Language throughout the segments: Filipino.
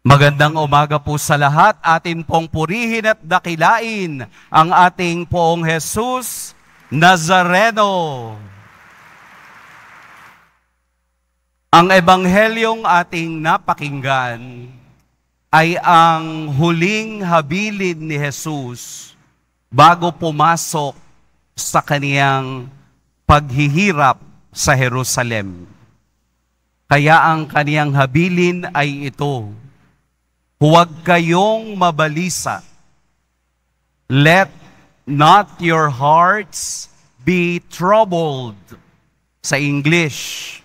Magandang umaga po sa lahat. Atin pong purihin at dakilain ang ating poong Jesus Nazareno. Ang ebanghelyong ating napakinggan ay ang huling habilin ni Jesus bago pumasok sa kaniyang paghihirap sa Jerusalem. Kaya ang kaniyang habilin ay ito, Huwag kayong mabalisa. Let not your hearts be troubled. Sa English,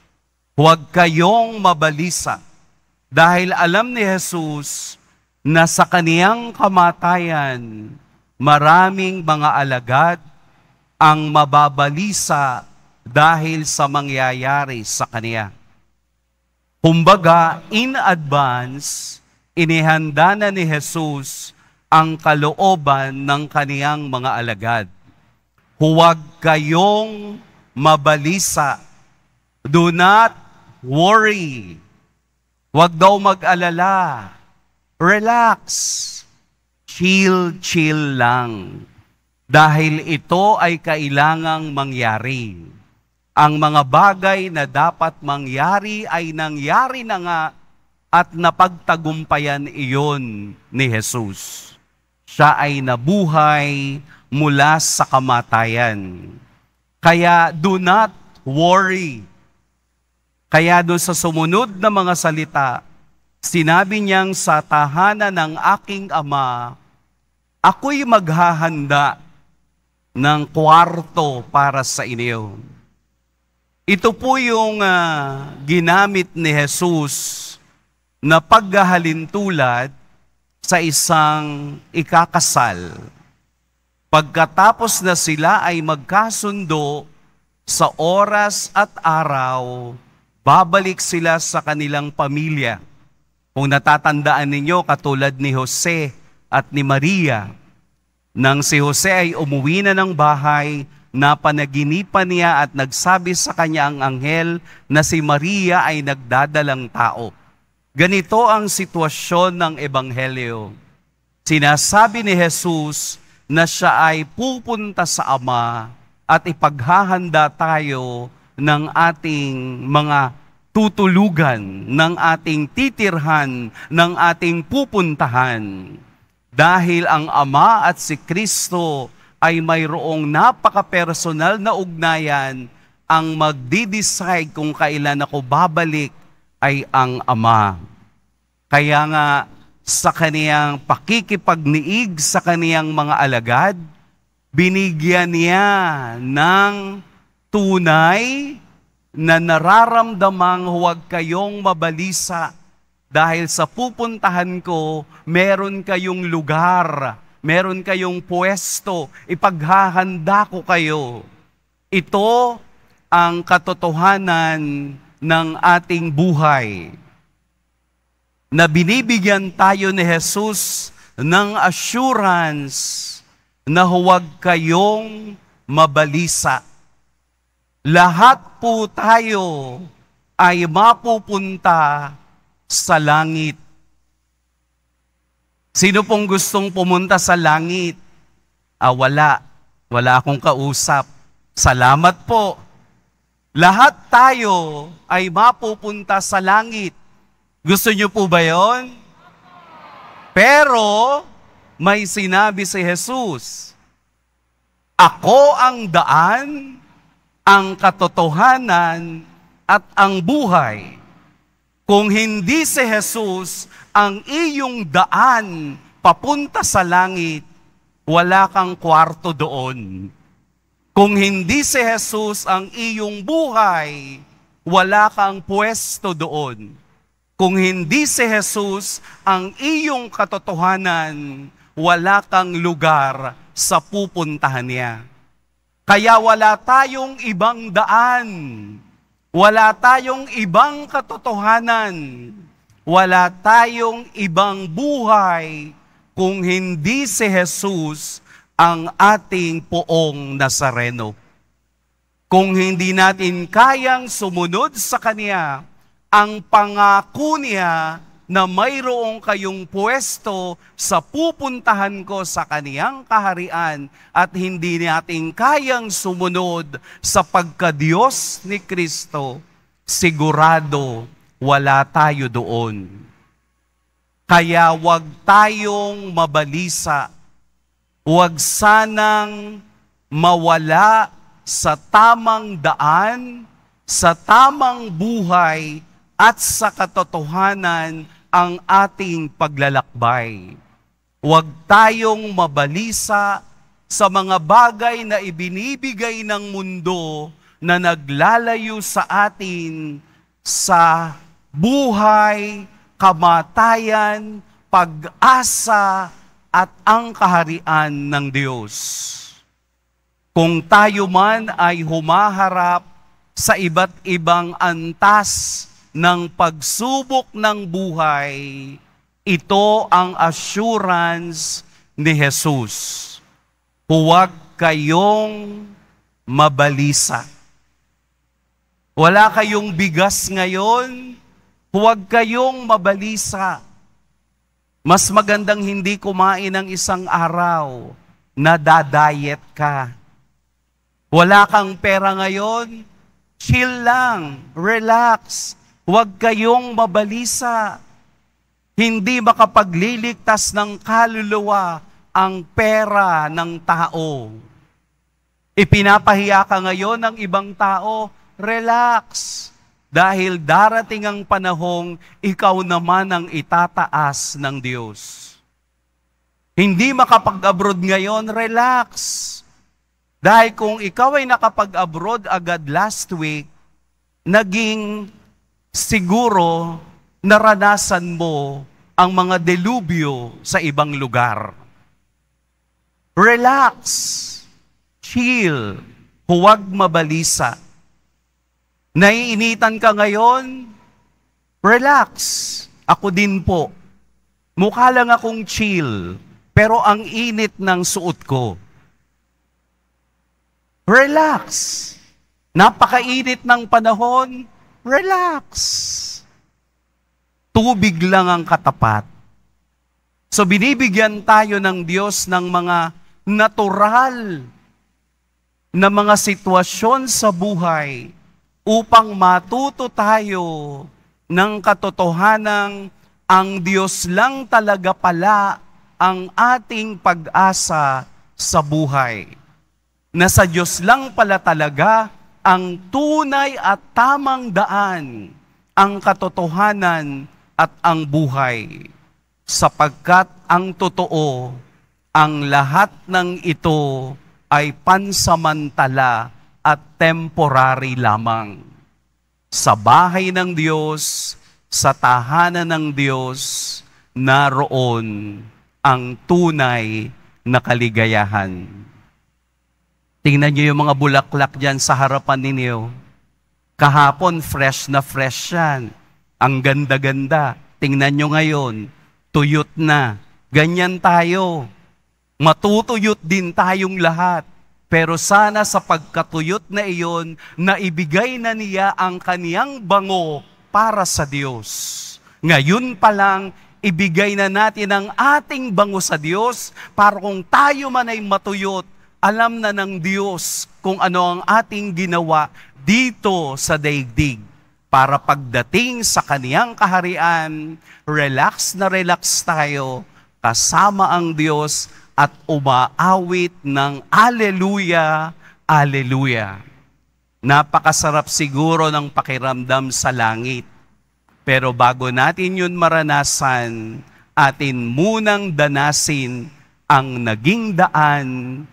huwag kayong mabalisa. Dahil alam ni Jesus na sa kaniyang kamatayan, maraming mga alagad ang mababalisa dahil sa mangyayari sa kaniya. Kumbaga, in advance, inihanda na ni Jesus ang kalooban ng kaniyang mga alagad. Huwag kayong mabalisa. Do not worry. Huwag daw mag-alala. Relax. Chill, chill lang. Dahil ito ay kailangang mangyari. Ang mga bagay na dapat mangyari ay nangyari na nga at napagtagumpayan iyon ni Jesus. Siya ay nabuhay mula sa kamatayan. Kaya do not worry. Kaya doon sa sumunod na mga salita, sinabi niyang sa tahanan ng aking ama, ako'y maghahanda ng kwarto para sa inyo. Ito po yung uh, ginamit ni Jesus na tulad sa isang ikakasal. Pagkatapos na sila ay magkasundo sa oras at araw, babalik sila sa kanilang pamilya. Kung natatandaan ninyo, katulad ni Jose at ni Maria, nang si Jose ay umuwi na ng bahay, napanaginipan niya at nagsabi sa kanya ang anghel na si Maria ay nagdadalang tao. Ganito ang sitwasyon ng Ebanghelyo. Sinasabi ni Jesus na siya ay pupunta sa Ama at ipaghahanda tayo ng ating mga tutulugan, ng ating titirhan, ng ating pupuntahan. Dahil ang Ama at si Kristo ay mayroong napaka-personal na ugnayan ang magdi-decide kung kailan ako babalik ay ang Ama. Kaya nga sa kaniyang pakikipagniig sa kaniyang mga alagad, binigyan niya ng tunay na nararamdamang huwag kayong mabalisa dahil sa pupuntahan ko, meron kayong lugar, meron kayong puesto, ipaghahanda ko kayo. Ito ang katotohanan ng ating buhay. Na binibigyan tayo ni Jesus ng assurance na huwag kayong mabalisa. Lahat po tayo ay mapupunta sa langit. Sino pong gustong pumunta sa langit? Ah, wala. Wala akong kausap. Salamat po. Lahat tayo ay mapupunta sa langit. Gusto niyo po ba yon? Pero, may sinabi si Jesus, Ako ang daan, ang katotohanan, at ang buhay. Kung hindi si Jesus ang iyong daan papunta sa langit, wala kang kwarto doon. Kung hindi si Jesus ang iyong buhay, wala kang pwesto doon. Kung hindi si Jesus ang iyong katotohanan, wala kang lugar sa pupuntahan niya. Kaya wala tayong ibang daan. Wala tayong ibang katotohanan. Wala tayong ibang buhay kung hindi si Jesus ang ating poong Nazareno. Kung hindi natin kayang sumunod sa Kanya, ang pangako niya na mayroong kayong puesto sa pupuntahan ko sa kaniyang kaharian at hindi natin kayang sumunod sa pagkadiyos ni Kristo, sigurado wala tayo doon. Kaya wag tayong mabalisa Huwag sanang mawala sa tamang daan, sa tamang buhay, at sa katotohanan ang ating paglalakbay. Huwag tayong mabalisa sa mga bagay na ibinibigay ng mundo na naglalayo sa atin sa buhay, kamatayan, pag-asa, at ang kaharian ng Diyos. Kung tayo man ay humaharap sa iba't ibang antas ng pagsubok ng buhay, ito ang assurance ni Jesus. Huwag kayong mabalisa. Wala kayong bigas ngayon, huwag kayong mabalisa mas magandang hindi kumain ng isang araw na dadayet ka. Wala kang pera ngayon, chill lang, relax, huwag kayong mabalisa. Hindi makapagliligtas ng kaluluwa ang pera ng tao. Ipinapahiya ka ngayon ng ibang tao, relax. Dahil darating ang panahong ikaw naman ang itataas ng Diyos. Hindi makapag-abroad ngayon, relax. Dahil kung ikaw ay nakapag-abroad agad last week, naging siguro naranasan mo ang mga delubyo sa ibang lugar. Relax. Chill. Huwag mabalisa. Naiinitan ka ngayon? Relax. Ako din po. Mukha lang akong chill, pero ang init ng suot ko. Relax. Napakainit ng panahon. Relax. Tubig lang ang katapat. So binibigyan tayo ng Diyos ng mga natural na mga sitwasyon sa buhay upang matuto tayo ng katotohanang ang Diyos lang talaga pala ang ating pag-asa sa buhay. Na sa Diyos lang pala talaga ang tunay at tamang daan, ang katotohanan at ang buhay. Sapagkat ang totoo, ang lahat ng ito ay pansamantala at temporary lamang. Sa bahay ng Diyos, sa tahanan ng Diyos, naroon ang tunay na kaligayahan. Tingnan niyo yung mga bulaklak dyan sa harapan ninyo. Kahapon, fresh na fresh yan. Ang ganda-ganda. Tingnan niyo ngayon, tuyot na. Ganyan tayo. Matutuyot din tayong lahat pero sana sa pagkatuyot na iyon, naibigay na niya ang kaniyang bango para sa Diyos. Ngayon pa lang, ibigay na natin ang ating bango sa Diyos para kung tayo man ay matuyot, alam na ng Diyos kung ano ang ating ginawa dito sa daigdig para pagdating sa kaniyang kaharian, relax na relax tayo kasama ang Diyos at umaawit ng Aleluya, Aleluya. Napakasarap siguro ng pakiramdam sa langit. Pero bago natin yun maranasan, atin munang danasin ang naging daan,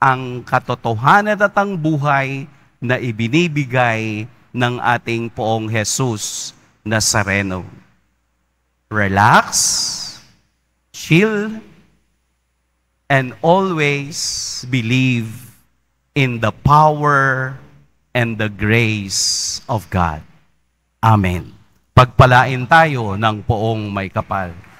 ang katotohanan at ang buhay na ibinibigay ng ating poong Jesus na sareno. Relax, chill, and always believe in the power and the grace of God. Amen. Pagpalain tayo ng poong may kapal.